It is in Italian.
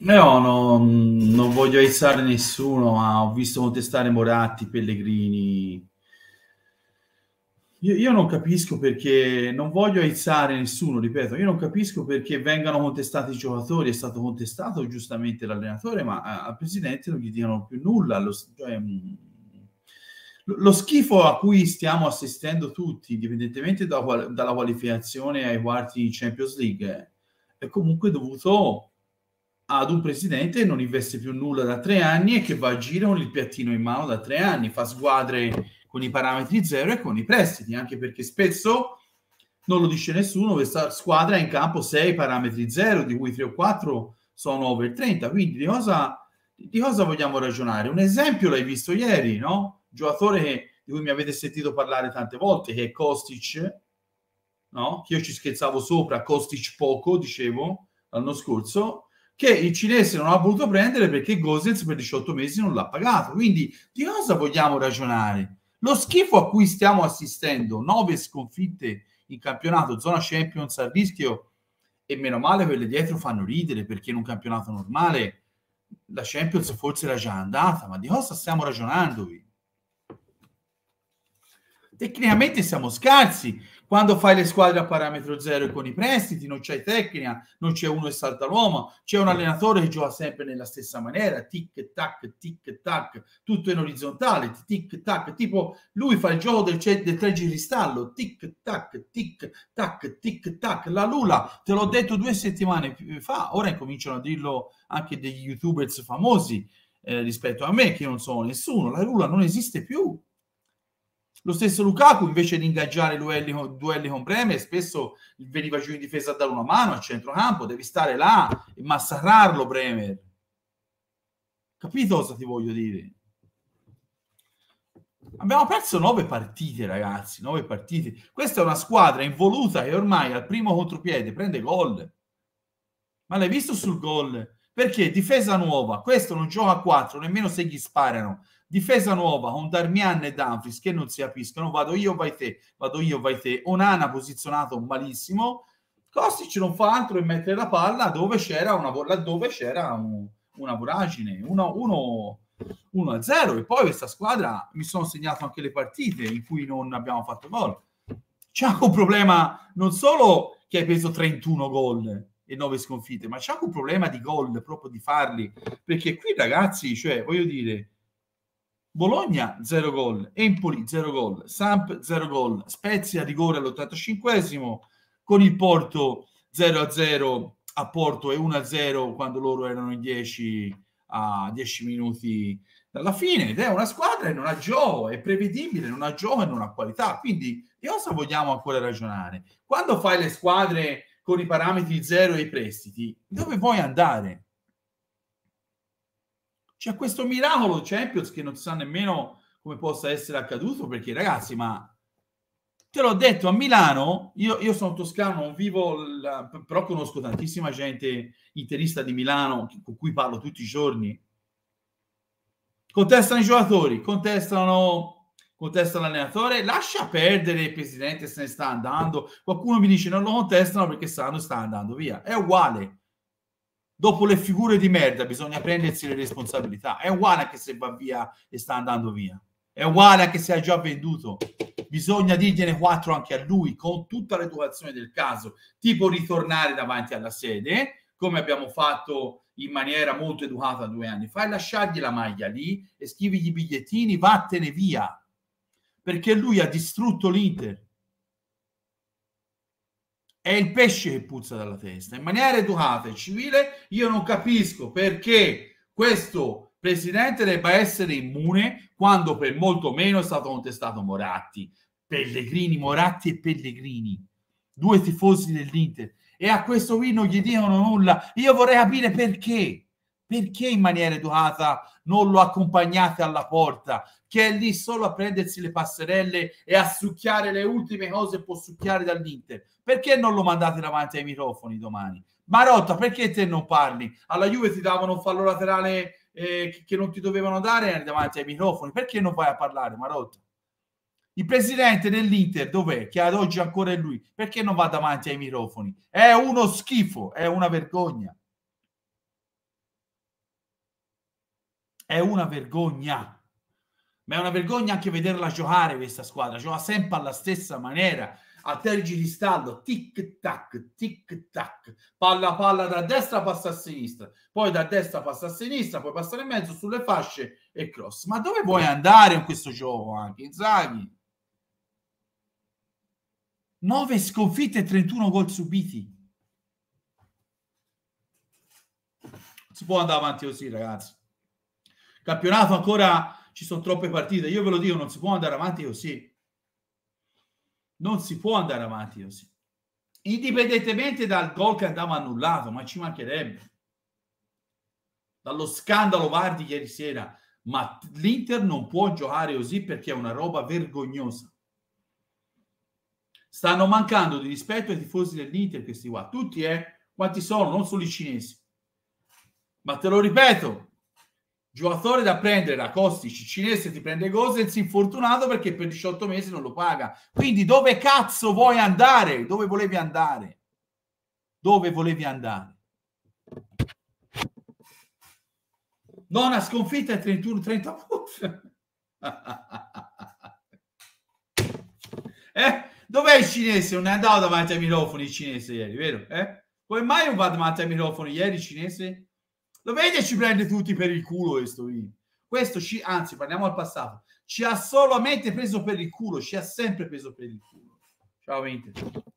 No, no, non voglio aizzare nessuno, ma ho visto contestare Moratti, Pellegrini. Io, io, non capisco perché, non voglio aizzare nessuno, ripeto, io non capisco perché vengano contestati i giocatori, è stato contestato giustamente l'allenatore, ma eh, al presidente non gli diano più nulla. Lo, cioè, mm, lo schifo a cui stiamo assistendo tutti, indipendentemente da, dalla qualificazione ai quarti di Champions League, è comunque dovuto ad un presidente che non investe più nulla da tre anni e che va a giro con il piattino in mano da tre anni, fa squadre con i parametri zero e con i prestiti, anche perché spesso non lo dice nessuno, questa squadra ha in campo sei parametri zero, di cui tre o quattro sono over 30, quindi di cosa, di cosa vogliamo ragionare? Un esempio l'hai visto ieri, no? Giocatore di cui mi avete sentito parlare tante volte, che è Kostic, no? io ci scherzavo sopra, Kostic poco, dicevo, l'anno scorso, che il cinese non ha voluto prendere perché Gosens per 18 mesi non l'ha pagato. Quindi di cosa vogliamo ragionare? Lo schifo a cui stiamo assistendo, nove sconfitte in campionato, zona Champions a rischio, e meno male quelle dietro fanno ridere perché in un campionato normale la Champions forse era già andata, ma di cosa stiamo ragionando? Tecnicamente siamo scarsi quando fai le squadre a parametro zero e con i prestiti, non c'è tecnica, non c'è uno che salta l'uomo, c'è un allenatore che gioca sempre nella stessa maniera, tic tac, tic tac, tutto in orizzontale, tic tac, tipo lui fa il gioco del, del tre giristallo, tic tac, tic tac, tic tac, la lula, te l'ho detto due settimane fa, ora incominciano a dirlo anche degli youtubers famosi eh, rispetto a me che non sono nessuno, la lula non esiste più lo stesso Lukaku invece di ingaggiare duelli, duelli con Bremer spesso veniva giù in difesa a dare una mano al centrocampo, devi stare là e massacrarlo Bremer. Capito cosa ti voglio dire? Abbiamo perso nove partite, ragazzi, nove partite. Questa è una squadra involuta che ormai al primo contropiede prende gol. Ma l'hai visto sul gol? Perché difesa nuova, questo non gioca a quattro, nemmeno se gli sparano difesa nuova con Darmian e Danfris che non si capiscono, vado io, vai te, vado io, vai te, Onana posizionato malissimo, Kostic non fa altro che mettere la palla dove c'era una, dove c'era un, una voragine, 1-0 e poi questa squadra mi sono segnato anche le partite in cui non abbiamo fatto gol. C'è anche un problema non solo che hai preso 31 gol e 9 sconfitte, ma c'è anche un problema di gol, proprio di farli, perché qui ragazzi, cioè voglio dire, Bologna 0 gol, Empoli 0 gol, Samp 0 gol, Spezia rigore all'85esimo, con il Porto 0-0 a a Porto e 1-0 a quando loro erano in 10 a 10 minuti dalla fine ed è una squadra che non ha gioco, è prevedibile, non ha gioco e non ha qualità. Quindi di cosa vogliamo ancora ragionare? Quando fai le squadre con i parametri 0 e i prestiti, dove vuoi andare? C'è questo miracolo Champions che non si sa nemmeno come possa essere accaduto, perché ragazzi, ma te l'ho detto, a Milano, io, io sono toscano, non vivo, la, però conosco tantissima gente interista di Milano con cui parlo tutti i giorni. Contestano i giocatori, contestano, contestano l'allenatore, lascia perdere il presidente se ne sta andando. Qualcuno mi dice non lo contestano perché sanno sta andando via. È uguale dopo le figure di merda bisogna prendersi le responsabilità. È uguale anche se va via e sta andando via. È uguale anche se ha già venduto. Bisogna dirgliene quattro anche a lui con tutta l'educazione del caso, tipo ritornare davanti alla sede, come abbiamo fatto in maniera molto educata due anni fa, e lasciargli la maglia lì e scrivigli i bigliettini, vattene via, perché lui ha distrutto l'Inter è il pesce che puzza dalla testa. In maniera educata e civile, io non capisco perché questo presidente debba essere immune quando per molto meno è stato contestato Moratti, Pellegrini, Moratti e Pellegrini, due tifosi dell'Inter. E a questo qui non gli dicono nulla. Io vorrei capire perché perché in maniera educata non lo accompagnate alla porta, che è lì solo a prendersi le passerelle e a succhiare le ultime cose che può succhiare dall'Inter? Perché non lo mandate davanti ai microfoni domani? Marotta, perché te non parli? Alla Juve ti davano un fallo laterale eh, che non ti dovevano dare davanti ai microfoni, perché non vai a parlare, Marotta? Il presidente dell'Inter dov'è? Che ad oggi ancora è lui, perché non va davanti ai microfoni? È uno schifo, è una vergogna. è una vergogna. Ma è una vergogna anche vederla giocare questa squadra. Gioca sempre alla stessa maniera, a tergi di stallo, tic tac, tic tac. Palla palla da destra passa a sinistra, poi da destra passa a sinistra, poi passa in mezzo sulle fasce e cross. Ma dove vuoi andare in questo gioco anche, Inzaghi? 9 sconfitte e 31 gol subiti. Non si può andare avanti così, ragazzi. Campionato ancora ci sono troppe partite. Io ve lo dico, non si può andare avanti così. Non si può andare avanti così. Indipendentemente dal gol che andava annullato, ma ci mancherebbe. Dallo scandalo Vardi ieri sera, ma l'Inter non può giocare così perché è una roba vergognosa. Stanno mancando di rispetto ai tifosi dell'Inter questi qua. Tutti, eh? Quanti sono? Non solo i cinesi. Ma te lo ripeto, giocatore da prendere da Costi cinese ti prende Gosens infortunato perché per 18 mesi non lo paga quindi dove cazzo vuoi andare dove volevi andare dove volevi andare non ha sconfitta il 31 30 punti eh? dov'è il cinese non è andato davanti ai microfoni il cinese ieri vero eh? come mai non va davanti ai microfoni ieri il cinese lo vedi ci prende tutti per il culo questo lì. Questo ci, anzi, parliamo al passato, ci ha solamente preso per il culo, ci ha sempre preso per il culo. Ciao, Vinter.